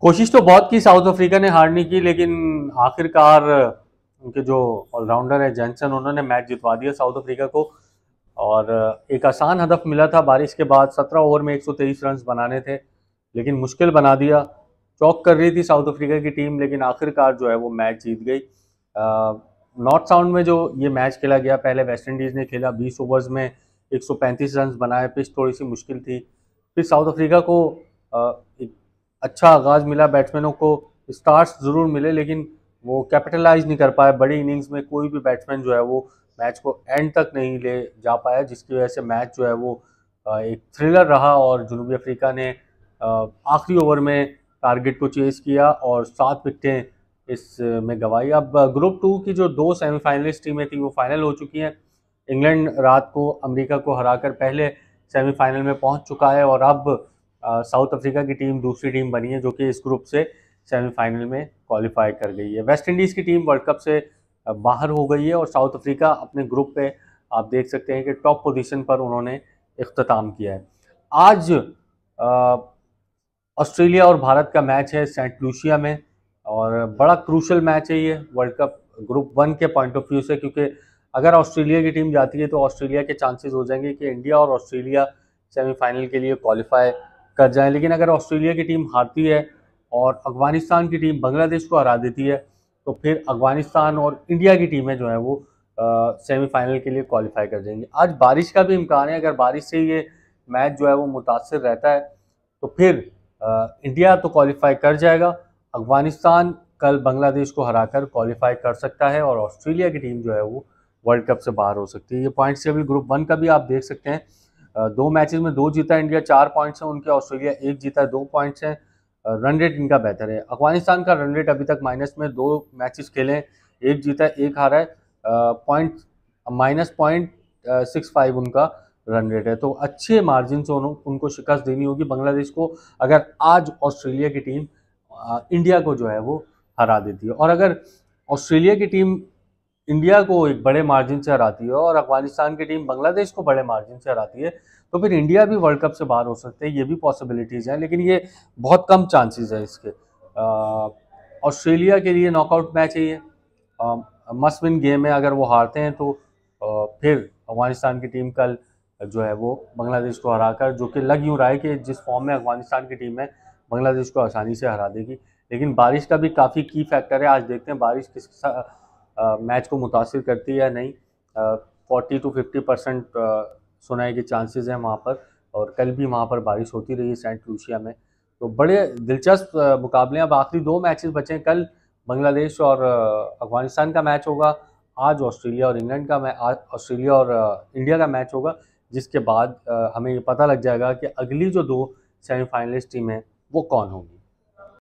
कोशिश तो बहुत की साउथ अफ्रीका ने हारने की लेकिन आखिरकार उनके जो ऑलराउंडर है जैनसन उन्होंने मैच जितवा दिया साउथ अफ्रीका को और एक आसान हदफ मिला था बारिश के बाद सत्रह ओवर में 123 रन बनाने थे लेकिन मुश्किल बना दिया चौक कर रही थी साउथ अफ्रीका की टीम लेकिन आखिरकार जो है वो मैच जीत गई नॉर्थ साउंड में जो ये मैच खेला गया पहले वेस्ट इंडीज़ ने खेला बीस ओवर्स में 135 रन बनाए पिच थोड़ी सी मुश्किल थी फिर साउथ अफ्रीका को एक अच्छा आगाज़ मिला बैट्समैनों को स्टार्स ज़रूर मिले लेकिन वो कैपिटलाइज नहीं कर पाए बड़ी इनिंग्स में कोई भी बैट्समैन जो है वो मैच को एंड तक नहीं ले जा पाया जिसकी वजह से मैच जो है वो एक थ्रिलर रहा और जनूबी अफ्रीका ने आखिरी ओवर में टारगेट को चेस किया और सात विकटें इस में गंवाई अब ग्रुप टू की जो दो सेमीफाइनलिस्ट टीमें थी वो फाइनल हो चुकी हैं इंग्लैंड रात को अमेरिका को हराकर पहले सेमीफाइनल में पहुंच चुका है और अब साउथ अफ्रीका की टीम दूसरी टीम बनी है जो कि इस ग्रुप से सेमीफाइनल में क्वालिफाई कर गई है वेस्ट इंडीज़ की टीम वर्ल्ड कप से बाहर हो गई है और साउथ अफ्रीका अपने ग्रुप पे आप देख सकते हैं कि टॉप पोजीशन पर उन्होंने अख्ताम किया है आज ऑस्ट्रेलिया और भारत का मैच है सेंट लूसिया में और बड़ा क्रूशल मैच है ये वर्ल्ड कप ग्रुप वन के पॉइंट ऑफ व्यू से क्योंकि अगर ऑस्ट्रेलिया की टीम जाती है तो ऑस्ट्रेलिया के चांसेस हो जाएंगे कि इंडिया और ऑस्ट्रेलिया सेमीफाइनल के लिए क्वालिफाई कर जाएं लेकिन अगर ऑस्ट्रेलिया की टीम हारती है और अफगानिस्तान की टीम बांग्लादेश को हरा देती है तो फिर अफगानिस्तान और इंडिया की टीमें जो हैं वो सेमीफाइनल के लिए क्वालिफाई कर जाएंगी आज बारिश का भी इम्कान है अगर बारिश से ये मैच जो है वो मुतासर रहता है तो फिर आ, इंडिया तो क्वालिफाई कर जाएगा अफगानिस्तान कल बांग्लादेश को हराकर क्वालिफाई कर सकता है और ऑस्ट्रेलिया की टीम जो है वो वर्ल्ड कप से बाहर हो सकती है ये पॉइंट्स अभी ग्रुप वन का भी आप देख सकते हैं दो मैचेस में दो जीता है इंडिया चार पॉइंट्स हैं उनके ऑस्ट्रेलिया एक जीता है दो पॉइंट्स हैं रन रेट इनका बेहतर है अफगानिस्तान का रन रेट अभी तक माइनस में दो मैचेस खेले हैं एक जीता है एक हारा है point minus point six five उनका रन रेट है तो अच्छे मार्जिन से उनको शिकस्त देनी होगी बांग्लादेश को अगर आज ऑस्ट्रेलिया की टीम इंडिया को जो है वो हरा देती है और अगर ऑस्ट्रेलिया की टीम इंडिया को एक बड़े मार्जिन से हराती है और अफगानिस्तान की टीम बांग्लादेश को बड़े मार्जिन से हराती है तो फिर इंडिया भी वर्ल्ड कप से बाहर हो सकते हैं ये भी पॉसिबिलिटीज़ हैं लेकिन ये बहुत कम चांसेस हैं इसके ऑस्ट्रेलिया के लिए नॉकआउट मैच है ये मस्ट विन गेम है अगर वो हारते हैं तो आ, फिर अफगानिस्तान की टीम कल जो है वो बांग्लादेश को हराकर जो कि लग यूँ रहा है कि जिस फॉर्म में अफगानिस्तान की टीम है बांग्लादेश को आसानी से हरा देगी लेकिन बारिश का भी काफ़ी की फैक्टर है आज देखते हैं बारिश किस मैच को मुतासर करती है या नहीं फोर्टी टू फिफ्टी परसेंट सुनाई के चांसेस हैं वहाँ पर और कल भी वहाँ पर बारिश होती रही है सेंट लूशिया में तो बड़े दिलचस्प मुकाबले अब आखिरी दो मैचेस बचे हैं कल बांग्लादेश और अफगानिस्तान का मैच होगा आज ऑस्ट्रेलिया और इंग्लैंड का मैच ऑस्ट्रेलिया और इंडिया का मैच होगा जिसके बाद हमें ये पता लग जाएगा कि अगली जो दो सेमीफाइनलिस्ट टीम है वो कौन होगी